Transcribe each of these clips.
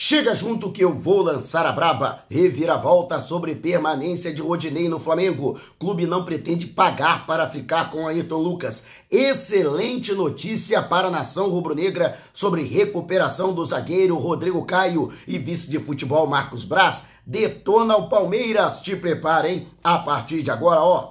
Chega junto que eu vou lançar a braba. Reviravolta sobre permanência de Rodinei no Flamengo. Clube não pretende pagar para ficar com Ayrton Lucas. Excelente notícia para a nação rubro-negra sobre recuperação do zagueiro Rodrigo Caio e vice de futebol Marcos Braz. Detona o Palmeiras. Te prepara, hein? A partir de agora, ó.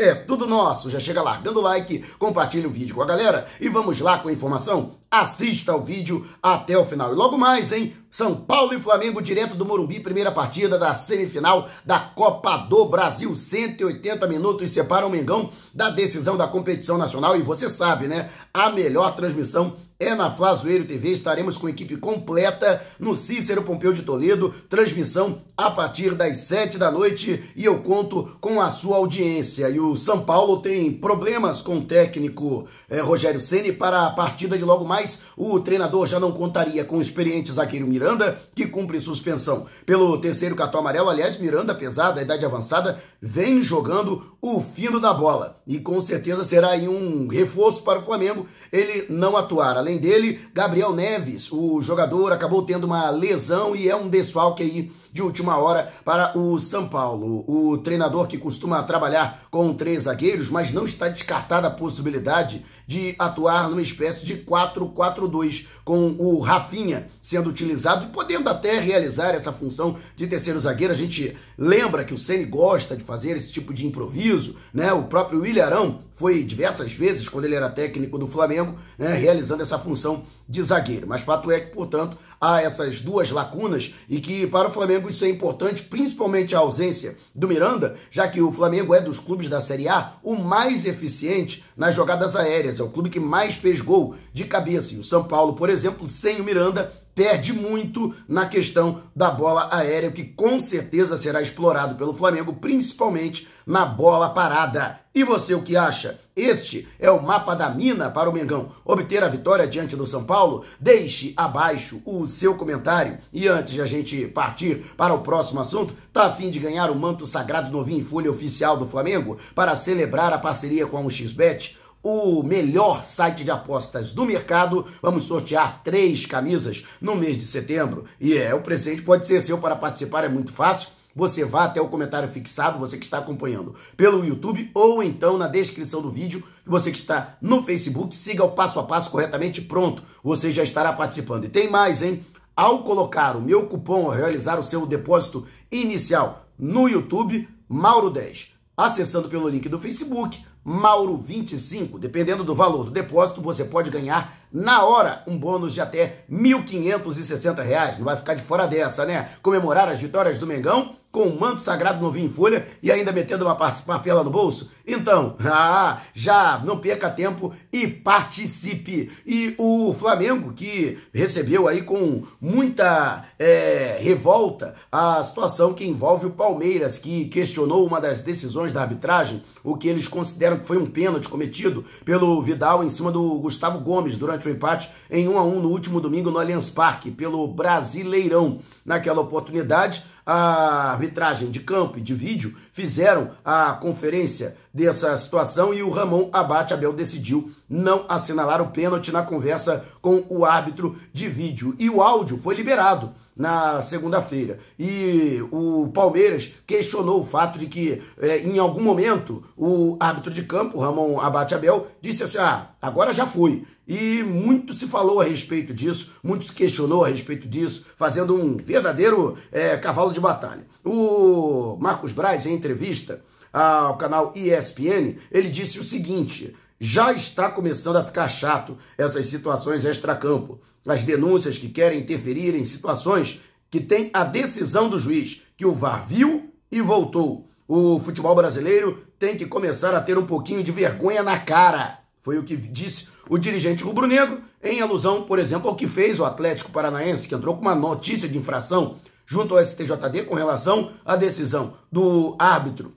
É tudo nosso. Já chega largando o like, compartilha o vídeo com a galera e vamos lá com a informação. Assista ao vídeo até o final. E logo mais, hein? São Paulo e Flamengo direto do Morumbi, primeira partida da semifinal da Copa do Brasil. 180 minutos separam o Mengão da decisão da competição nacional e você sabe, né? A melhor transmissão é na Flazoeiro TV. Estaremos com a equipe completa no Cícero Pompeu de Toledo. Transmissão a partir das 7 da noite e eu conto com a sua audiência. E o São Paulo tem problemas com o técnico é, Rogério Ceni para a partida de logo mais. O treinador já não contaria com o experiente zagueiro Miranda, que cumpre suspensão pelo terceiro cartão amarelo. Aliás, Miranda, apesar da idade avançada, vem jogando o fino da bola e com certeza será aí um reforço para o Flamengo ele não atuar. Além Além dele, Gabriel Neves, o jogador, acabou tendo uma lesão e é um desfalque aí de última hora para o São Paulo. O treinador que costuma trabalhar com três zagueiros, mas não está descartada a possibilidade de atuar numa espécie de 4-4-2, com o Rafinha sendo utilizado e podendo até realizar essa função de terceiro zagueiro. A gente lembra que o Ceni gosta de fazer esse tipo de improviso, né? O próprio Ilharão foi diversas vezes quando ele era técnico do Flamengo, né, realizando essa função de zagueiro. Mas fato é que, portanto, há essas duas lacunas e que para o Flamengo isso é importante, principalmente a ausência do Miranda, já que o Flamengo é dos clubes da Série A o mais eficiente nas jogadas aéreas, é o clube que mais fez gol de cabeça. E o São Paulo, por exemplo, sem o Miranda, perde muito na questão da bola aérea, que com certeza será explorado pelo Flamengo, principalmente na bola parada. E você o que acha? Este é o mapa da mina para o Mengão. Obter a vitória diante do São Paulo? Deixe abaixo o seu comentário. E antes de a gente partir para o próximo assunto, tá a fim de ganhar o manto sagrado novinho em folha oficial do Flamengo para celebrar a parceria com a 1xBet? o melhor site de apostas do mercado. Vamos sortear três camisas no mês de setembro. E é, o presente pode ser seu para participar, é muito fácil. Você vá até o comentário fixado, você que está acompanhando pelo YouTube, ou então na descrição do vídeo, você que está no Facebook, siga o passo a passo corretamente, pronto, você já estará participando. E tem mais, hein? Ao colocar o meu cupom, ao realizar o seu depósito inicial no YouTube, Mauro 10, acessando pelo link do Facebook, Mauro 25, dependendo do valor do depósito, você pode ganhar na hora um bônus de até R$ 1.560. Reais. Não vai ficar de fora dessa, né? Comemorar as vitórias do Mengão com o um manto sagrado novinho em folha e ainda metendo uma papela no bolso? Então, ah, já não perca tempo e participe. E o Flamengo, que recebeu aí com muita é, revolta a situação que envolve o Palmeiras, que questionou uma das decisões da arbitragem, o que eles consideram que foi um pênalti cometido pelo Vidal em cima do Gustavo Gomes durante de empate em 1 a 1 no último domingo no Allianz Parque pelo Brasileirão. Naquela oportunidade, a arbitragem de campo e de vídeo fizeram a conferência dessa situação e o Ramon Abate Abel decidiu não assinalar o pênalti na conversa com o árbitro de vídeo. E o áudio foi liberado na segunda-feira. E o Palmeiras questionou o fato de que, é, em algum momento, o árbitro de campo, Ramon Abate Abel, disse assim: ah, agora já foi. E muito se falou a respeito disso, muito se questionou a respeito disso, fazendo um verdadeiro é, cavalo de batalha. O Marcos Braz, em entrevista ao canal ESPN, ele disse o seguinte. Já está começando a ficar chato essas situações extra-campo as denúncias que querem interferir em situações que têm a decisão do juiz, que o VAR viu e voltou. O futebol brasileiro tem que começar a ter um pouquinho de vergonha na cara. Foi o que disse o dirigente rubro-negro, em alusão, por exemplo, ao que fez o Atlético Paranaense, que entrou com uma notícia de infração junto ao STJD com relação à decisão do árbitro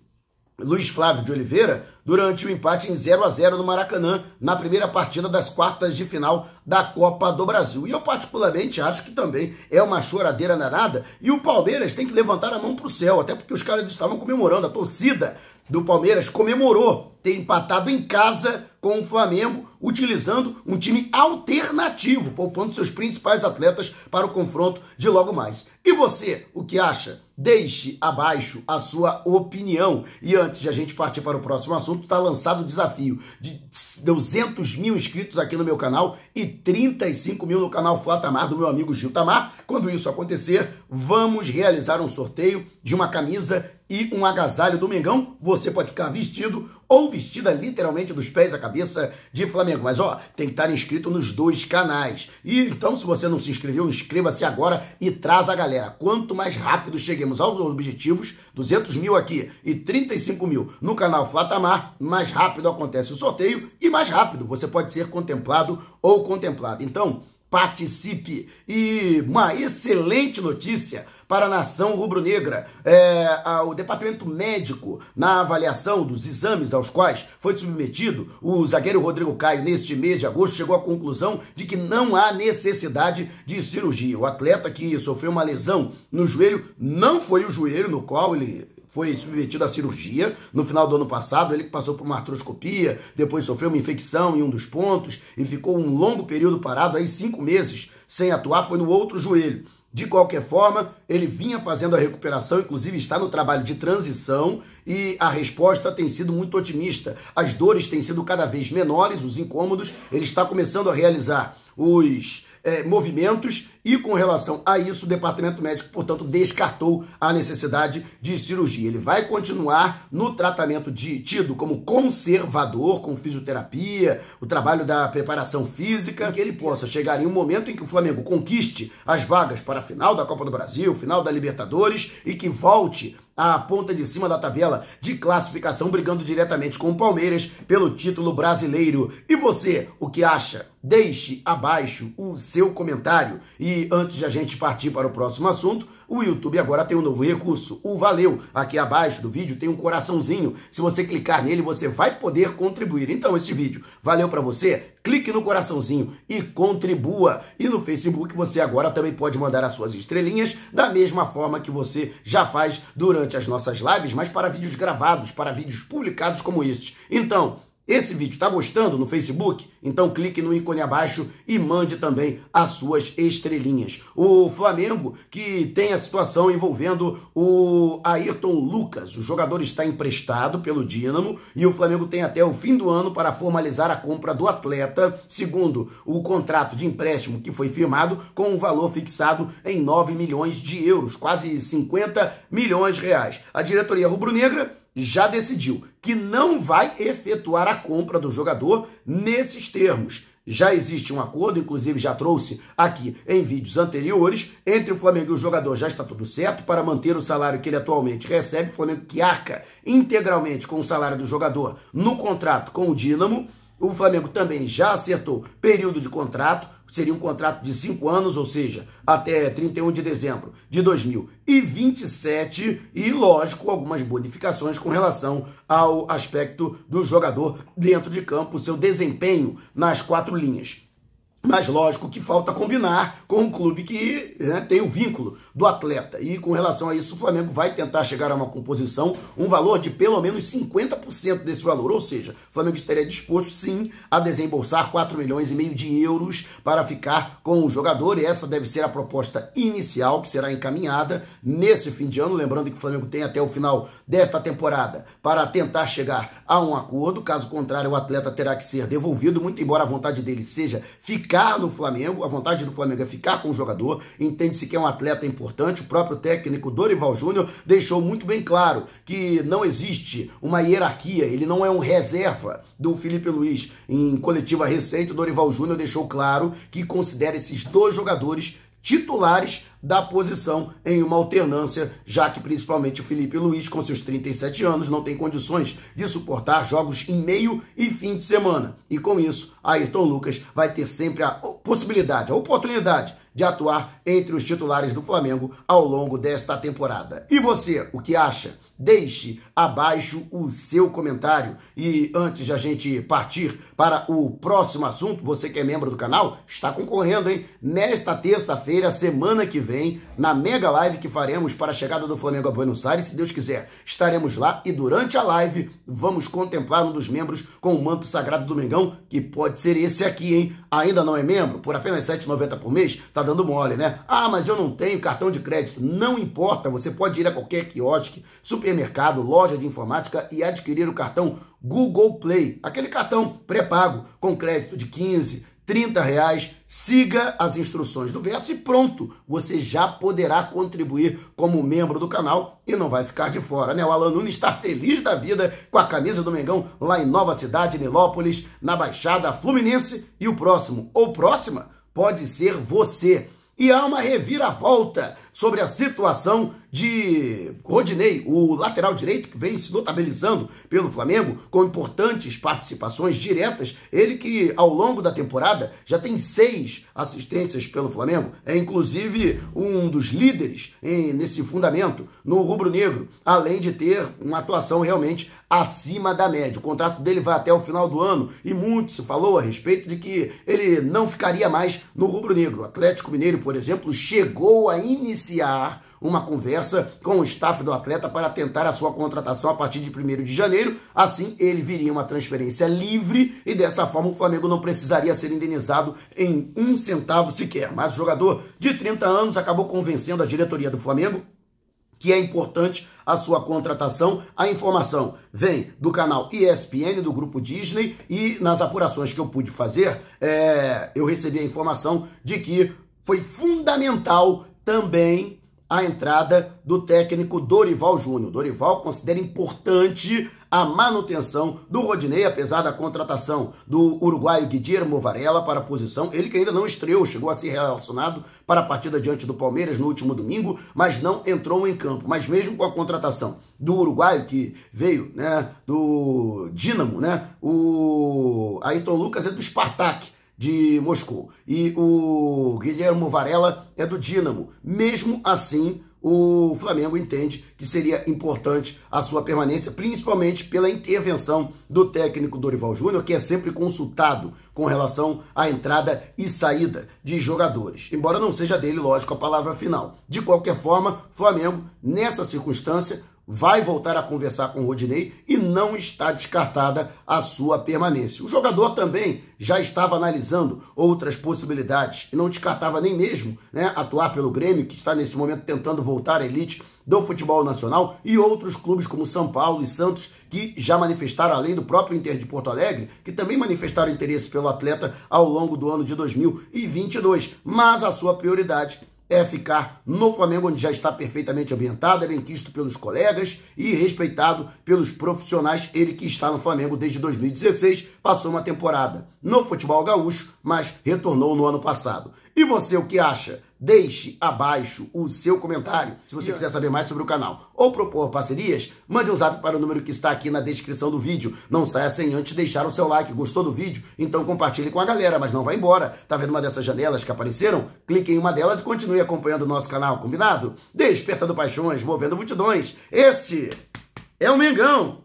Luiz Flávio de Oliveira durante o empate em 0 a 0 no Maracanã na primeira partida das quartas de final da Copa do Brasil. E eu particularmente acho que também é uma choradeira danada e o Palmeiras tem que levantar a mão pro céu, até porque os caras estavam comemorando a torcida do Palmeiras comemorou ter empatado em casa com o Flamengo, utilizando um time alternativo, poupando seus principais atletas para o confronto de logo mais. E você, o que acha? Deixe abaixo a sua opinião. E antes de a gente partir para o próximo assunto, está lançado o desafio de 200 mil inscritos aqui no meu canal e 35 mil no canal Flatamar do meu amigo Gil Tamar. Quando isso acontecer, vamos realizar um sorteio de uma camisa e um agasalho do Mengão, você pode ficar vestido ou vestida literalmente dos pés à cabeça de Flamengo. Mas ó, tem que estar inscrito nos dois canais. E então, se você não se inscreveu, inscreva-se agora e traz a galera. Quanto mais rápido cheguemos aos objetivos, 200 mil aqui e 35 mil no canal Flatamar, mais rápido acontece o sorteio e mais rápido você pode ser contemplado ou contemplado. Então, participe. E uma excelente notícia para a nação rubro-negra. É, o departamento médico, na avaliação dos exames aos quais foi submetido o zagueiro Rodrigo Caio neste mês de agosto, chegou à conclusão de que não há necessidade de cirurgia. O atleta que sofreu uma lesão no joelho não foi o joelho no qual ele foi submetido à cirurgia no final do ano passado. Ele passou por uma artroscopia, depois sofreu uma infecção em um dos pontos e ficou um longo período parado, aí cinco meses sem atuar, foi no outro joelho. De qualquer forma, ele vinha fazendo a recuperação, inclusive está no trabalho de transição e a resposta tem sido muito otimista. As dores têm sido cada vez menores, os incômodos. Ele está começando a realizar os é, movimentos e com relação a isso, o departamento médico, portanto, descartou a necessidade de cirurgia. Ele vai continuar no tratamento de, tido como conservador, com fisioterapia, o trabalho da preparação física, que ele possa chegar em um momento em que o Flamengo conquiste as vagas para a final da Copa do Brasil, final da Libertadores e que volte à ponta de cima da tabela de classificação, brigando diretamente com o Palmeiras pelo título brasileiro. E você, o que acha? Deixe abaixo o seu comentário e e antes de a gente partir para o próximo assunto, o YouTube agora tem um novo recurso, o Valeu. Aqui abaixo do vídeo tem um coraçãozinho. Se você clicar nele, você vai poder contribuir. Então, este vídeo valeu para você? Clique no coraçãozinho e contribua. E no Facebook você agora também pode mandar as suas estrelinhas da mesma forma que você já faz durante as nossas lives, mas para vídeos gravados, para vídeos publicados como estes. Então, esse vídeo está gostando no Facebook? Então clique no ícone abaixo e mande também as suas estrelinhas. O Flamengo que tem a situação envolvendo o Ayrton Lucas. O jogador está emprestado pelo Dínamo e o Flamengo tem até o fim do ano para formalizar a compra do atleta, segundo o contrato de empréstimo que foi firmado com um valor fixado em 9 milhões de euros, quase 50 milhões de reais. A diretoria rubro-negra já decidiu que não vai efetuar a compra do jogador nesses termos. Já existe um acordo, inclusive já trouxe aqui em vídeos anteriores, entre o Flamengo e o jogador, já está tudo certo, para manter o salário que ele atualmente recebe, o Flamengo que arca integralmente com o salário do jogador no contrato com o Dínamo. O Flamengo também já acertou período de contrato, seria um contrato de cinco anos, ou seja, até 31 de dezembro de 2027, e lógico, algumas bonificações com relação ao aspecto do jogador dentro de campo, seu desempenho nas quatro linhas. Mas lógico que falta combinar com um clube que né, tem o vínculo do atleta. E com relação a isso, o Flamengo vai tentar chegar a uma composição, um valor de pelo menos 50% desse valor. Ou seja, o Flamengo estaria disposto sim a desembolsar 4 milhões e meio de euros para ficar com o jogador. E essa deve ser a proposta inicial que será encaminhada nesse fim de ano. Lembrando que o Flamengo tem até o final desta temporada para tentar chegar a um acordo. Caso contrário, o atleta terá que ser devolvido, muito embora a vontade dele seja ficar ficar no Flamengo, a vontade do Flamengo é ficar com o jogador, entende-se que é um atleta importante, o próprio técnico Dorival Júnior deixou muito bem claro que não existe uma hierarquia, ele não é um reserva do Felipe Luiz. Em coletiva recente, o Dorival Júnior deixou claro que considera esses dois jogadores titulares da posição em uma alternância, já que principalmente o Felipe Luiz, com seus 37 anos, não tem condições de suportar jogos em meio e fim de semana. E com isso, Ayrton Lucas vai ter sempre a possibilidade, a oportunidade de atuar entre os titulares do Flamengo ao longo desta temporada. E você, o que acha? Deixe abaixo o seu comentário. E antes de a gente partir para o próximo assunto, você que é membro do canal, está concorrendo, hein? Nesta terça-feira, semana que vem, na mega live que faremos para a chegada do Flamengo a Buenos Aires, se Deus quiser, estaremos lá e durante a live vamos contemplar um dos membros com o manto sagrado do Mengão, que pode ser esse aqui, hein? ainda não é membro, por apenas R$ 7,90 por mês, tá dando mole, né? Ah, mas eu não tenho cartão de crédito. Não importa, você pode ir a qualquer quiosque, supermercado, loja de informática e adquirir o cartão Google Play, aquele cartão pré-pago com crédito de 15, 30 reais, siga as instruções do verso e pronto, você já poderá contribuir como membro do canal e não vai ficar de fora, né? O Alan Nunes está feliz da vida com a camisa do Mengão lá em Nova Cidade, Nilópolis, na Baixada Fluminense e o próximo ou próxima pode ser você. E há uma reviravolta sobre a situação de Rodinei, o lateral direito que vem se notabilizando pelo Flamengo com importantes participações diretas. Ele que ao longo da temporada já tem seis assistências pelo Flamengo, é inclusive um dos líderes em, nesse fundamento no rubro-negro, além de ter uma atuação realmente acima da média. O contrato dele vai até o final do ano e muito se falou a respeito de que ele não ficaria mais no rubro-negro. O Atlético Mineiro, por exemplo, chegou a iniciar iniciar uma conversa com o staff do atleta para tentar a sua contratação a partir de 1 de janeiro. Assim, ele viria uma transferência livre e dessa forma o Flamengo não precisaria ser indenizado em um centavo sequer. Mas o jogador de 30 anos acabou convencendo a diretoria do Flamengo que é importante a sua contratação. A informação vem do canal ESPN, do grupo Disney, e nas apurações que eu pude fazer, é, eu recebi a informação de que foi fundamental também a entrada do técnico Dorival Júnior. Dorival considera importante a manutenção do Rodinei, apesar da contratação do uruguaio Guillermo Varela para a posição. Ele que ainda não estreou, chegou a ser relacionado para a partida diante do Palmeiras no último domingo, mas não entrou em campo. Mas mesmo com a contratação do uruguaio que veio, né, do Dínamo, né, o Ayrton Lucas é do Spartak de Moscou. E o Guilherme Varela é do Dínamo. Mesmo assim, o Flamengo entende que seria importante a sua permanência, principalmente pela intervenção do técnico Dorival Júnior, que é sempre consultado com relação à entrada e saída de jogadores. Embora não seja dele, lógico, a palavra final. De qualquer forma, Flamengo, nessa circunstância, vai voltar a conversar com o Rodinei e não está descartada a sua permanência. O jogador também já estava analisando outras possibilidades e não descartava nem mesmo né, atuar pelo Grêmio, que está nesse momento tentando voltar à elite do futebol nacional e outros clubes como São Paulo e Santos que já manifestaram, além do próprio Inter de Porto Alegre, que também manifestaram interesse pelo atleta ao longo do ano de 2022. Mas a sua prioridade é ficar no Flamengo, onde já está perfeitamente ambientado, é bem quisto pelos colegas e respeitado pelos profissionais. Ele que está no Flamengo desde 2016, passou uma temporada no futebol gaúcho, mas retornou no ano passado. E você o que acha? Deixe abaixo o seu comentário. Se você quiser saber mais sobre o canal ou propor parcerias, mande um zap para o número que está aqui na descrição do vídeo. Não saia sem antes deixar o seu like. Gostou do vídeo? Então compartilhe com a galera, mas não vá embora. Tá vendo uma dessas janelas que apareceram? Clique em uma delas e continue acompanhando o nosso canal, combinado? Despertando paixões, movendo multidões. Este é o Mengão.